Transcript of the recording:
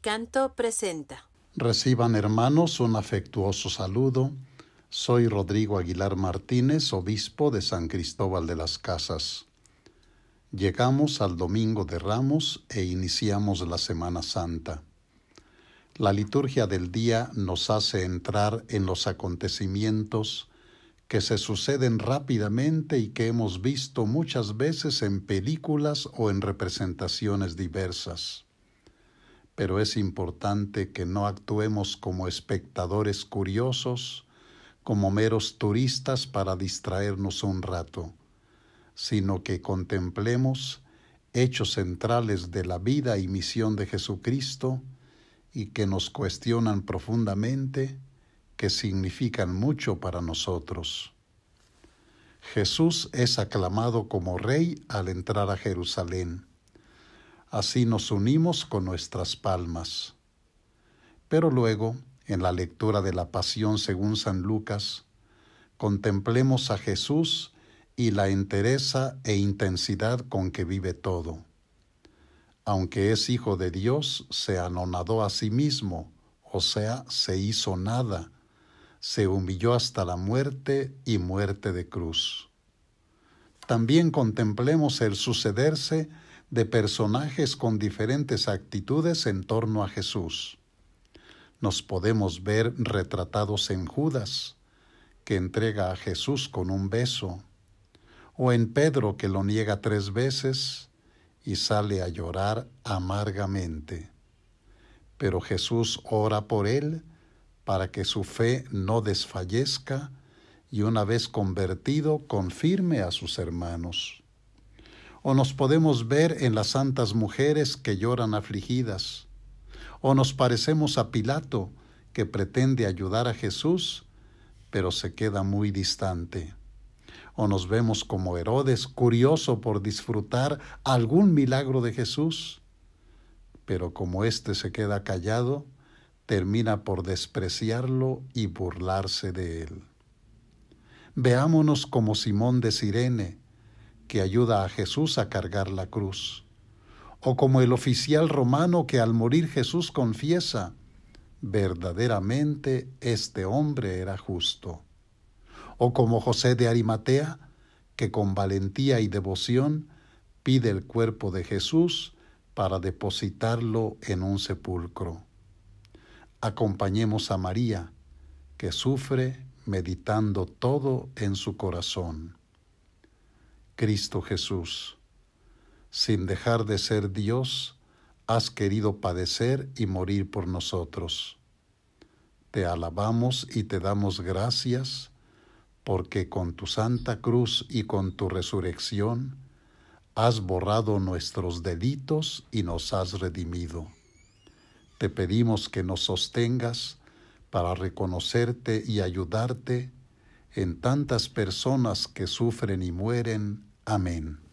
Canto presenta. Reciban hermanos un afectuoso saludo. Soy Rodrigo Aguilar Martínez, obispo de San Cristóbal de las Casas. Llegamos al Domingo de Ramos e iniciamos la Semana Santa. La liturgia del día nos hace entrar en los acontecimientos que se suceden rápidamente y que hemos visto muchas veces en películas o en representaciones diversas pero es importante que no actuemos como espectadores curiosos, como meros turistas para distraernos un rato, sino que contemplemos hechos centrales de la vida y misión de Jesucristo y que nos cuestionan profundamente, que significan mucho para nosotros. Jesús es aclamado como rey al entrar a Jerusalén. Así nos unimos con nuestras palmas. Pero luego, en la lectura de la Pasión según San Lucas, contemplemos a Jesús y la entereza e intensidad con que vive todo. Aunque es hijo de Dios, se anonadó a sí mismo, o sea, se hizo nada, se humilló hasta la muerte y muerte de cruz. También contemplemos el sucederse de personajes con diferentes actitudes en torno a Jesús. Nos podemos ver retratados en Judas, que entrega a Jesús con un beso, o en Pedro que lo niega tres veces y sale a llorar amargamente. Pero Jesús ora por él para que su fe no desfallezca y una vez convertido confirme a sus hermanos o nos podemos ver en las santas mujeres que lloran afligidas, o nos parecemos a Pilato, que pretende ayudar a Jesús, pero se queda muy distante, o nos vemos como Herodes, curioso por disfrutar algún milagro de Jesús, pero como éste se queda callado, termina por despreciarlo y burlarse de él. Veámonos como Simón de Sirene, que ayuda a Jesús a cargar la cruz, o como el oficial romano que al morir Jesús confiesa, verdaderamente este hombre era justo, o como José de Arimatea, que con valentía y devoción pide el cuerpo de Jesús para depositarlo en un sepulcro. Acompañemos a María, que sufre meditando todo en su corazón. Cristo Jesús. Sin dejar de ser Dios, has querido padecer y morir por nosotros. Te alabamos y te damos gracias, porque con tu santa cruz y con tu resurrección, has borrado nuestros delitos y nos has redimido. Te pedimos que nos sostengas para reconocerte y ayudarte en tantas personas que sufren y mueren Amén.